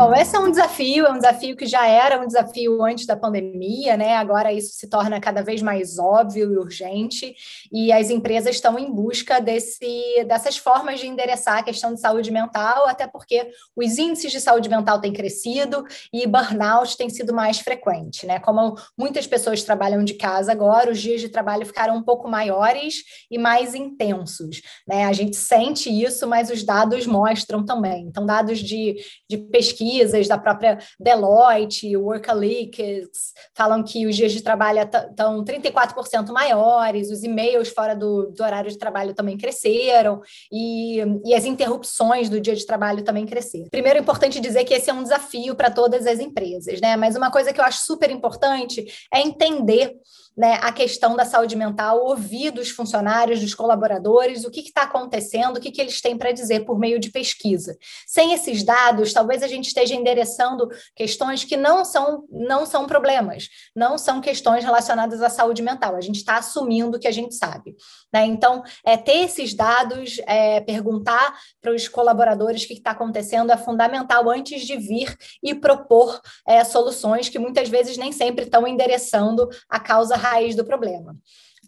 Bom, esse é um desafio, é um desafio que já era um desafio antes da pandemia, né? Agora isso se torna cada vez mais óbvio e urgente, e as empresas estão em busca desse, dessas formas de endereçar a questão de saúde mental, até porque os índices de saúde mental têm crescido e burnout tem sido mais frequente, né? Como muitas pessoas trabalham de casa agora, os dias de trabalho ficaram um pouco maiores e mais intensos, né? A gente sente isso, mas os dados mostram também. Então, dados de, de pesquisa pesquisas da própria Deloitte, Workalytics, falam que os dias de trabalho estão 34% maiores, os e-mails fora do, do, horário de trabalho também cresceram e, e as interrupções do dia de trabalho também cresceram. Primeiro, é importante dizer que esse é um desafio para todas as empresas, né? Mas uma coisa que eu acho super importante é entender né, a questão da saúde mental, ouvir dos funcionários, dos colaboradores, o que está acontecendo, o que, que eles têm para dizer por meio de pesquisa. Sem esses dados, talvez a gente esteja endereçando questões que não são, não são problemas, não são questões relacionadas à saúde mental. A gente está assumindo que a gente sabe. Né? Então, é, ter esses dados, é, perguntar para os colaboradores o que está acontecendo é fundamental antes de vir e propor é, soluções que muitas vezes nem sempre estão endereçando a causa raiz do problema.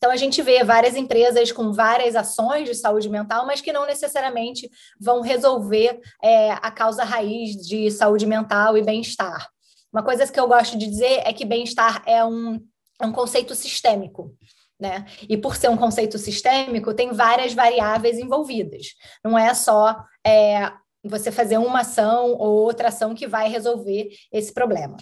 Então, a gente vê várias empresas com várias ações de saúde mental, mas que não necessariamente vão resolver é, a causa raiz de saúde mental e bem-estar. Uma coisa que eu gosto de dizer é que bem-estar é um, é um conceito sistêmico. Né? E por ser um conceito sistêmico, tem várias variáveis envolvidas. Não é só é, você fazer uma ação ou outra ação que vai resolver esse problema.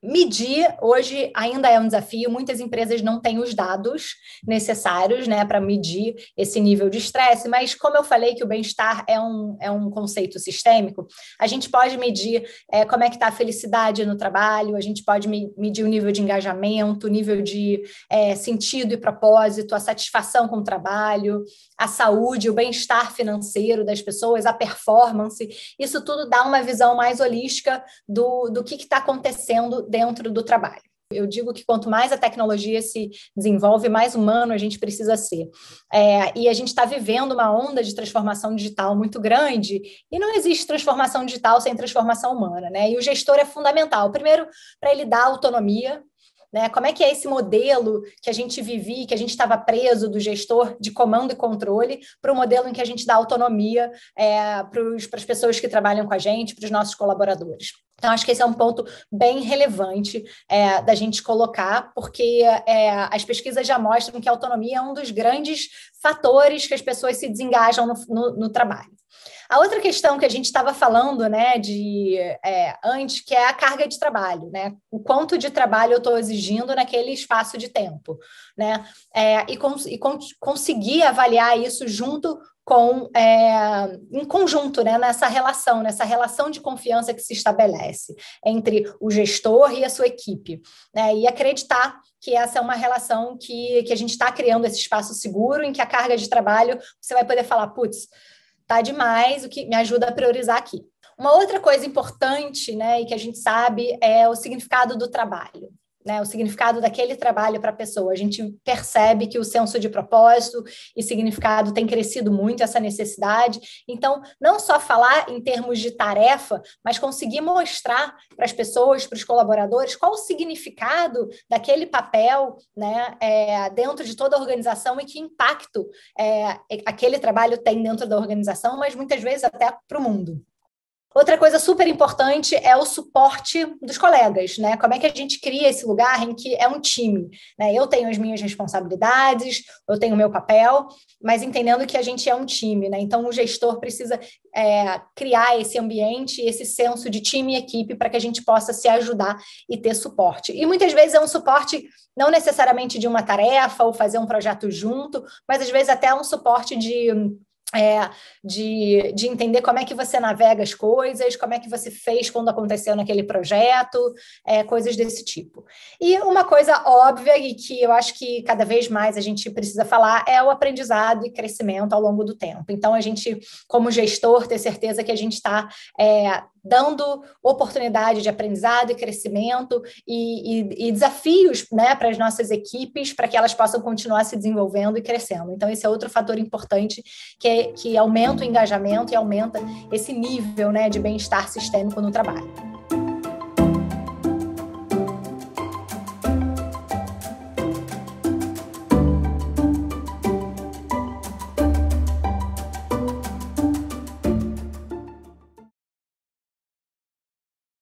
Medir hoje ainda é um desafio, muitas empresas não têm os dados necessários né, para medir esse nível de estresse, mas como eu falei que o bem-estar é um, é um conceito sistêmico, a gente pode medir é, como é que está a felicidade no trabalho, a gente pode medir o nível de engajamento, o nível de é, sentido e propósito, a satisfação com o trabalho, a saúde, o bem-estar financeiro das pessoas, a performance, isso tudo dá uma visão mais holística do, do que está acontecendo dentro do trabalho. Eu digo que quanto mais a tecnologia se desenvolve, mais humano a gente precisa ser. É, e a gente está vivendo uma onda de transformação digital muito grande, e não existe transformação digital sem transformação humana, né? E o gestor é fundamental, primeiro, para ele dar autonomia né? Como é que é esse modelo que a gente vivia, que a gente estava preso do gestor de comando e controle, para o modelo em que a gente dá autonomia é, para as pessoas que trabalham com a gente, para os nossos colaboradores? Então, acho que esse é um ponto bem relevante é, da gente colocar, porque é, as pesquisas já mostram que a autonomia é um dos grandes fatores que as pessoas se desengajam no, no, no trabalho. A outra questão que a gente estava falando, né, de é, antes, que é a carga de trabalho, né? O quanto de trabalho eu estou exigindo naquele espaço de tempo, né? É, e, cons e conseguir avaliar isso junto com é, em conjunto né, nessa relação, nessa relação de confiança que se estabelece entre o gestor e a sua equipe. Né, e acreditar que essa é uma relação que, que a gente está criando esse espaço seguro em que a carga de trabalho você vai poder falar, putz, tá demais, o que me ajuda a priorizar aqui. Uma outra coisa importante, né, e que a gente sabe é o significado do trabalho né, o significado daquele trabalho para a pessoa. A gente percebe que o senso de propósito e significado tem crescido muito, essa necessidade. Então, não só falar em termos de tarefa, mas conseguir mostrar para as pessoas, para os colaboradores, qual o significado daquele papel né, é, dentro de toda a organização e que impacto é, aquele trabalho tem dentro da organização, mas muitas vezes até para o mundo. Outra coisa super importante é o suporte dos colegas, né? Como é que a gente cria esse lugar em que é um time, né? Eu tenho as minhas responsabilidades, eu tenho o meu papel, mas entendendo que a gente é um time, né? Então o gestor precisa é, criar esse ambiente, esse senso de time e equipe para que a gente possa se ajudar e ter suporte. E muitas vezes é um suporte não necessariamente de uma tarefa ou fazer um projeto junto, mas às vezes até é um suporte de é, de, de entender como é que você navega as coisas, como é que você fez quando aconteceu naquele projeto, é, coisas desse tipo. E uma coisa óbvia e que eu acho que cada vez mais a gente precisa falar é o aprendizado e crescimento ao longo do tempo. Então, a gente, como gestor, ter certeza que a gente está é, dando oportunidade de aprendizado e crescimento e, e, e desafios né, para as nossas equipes, para que elas possam continuar se desenvolvendo e crescendo. Então, esse é outro fator importante que, é, que aumenta o engajamento e aumenta esse nível né, de bem-estar sistêmico no trabalho.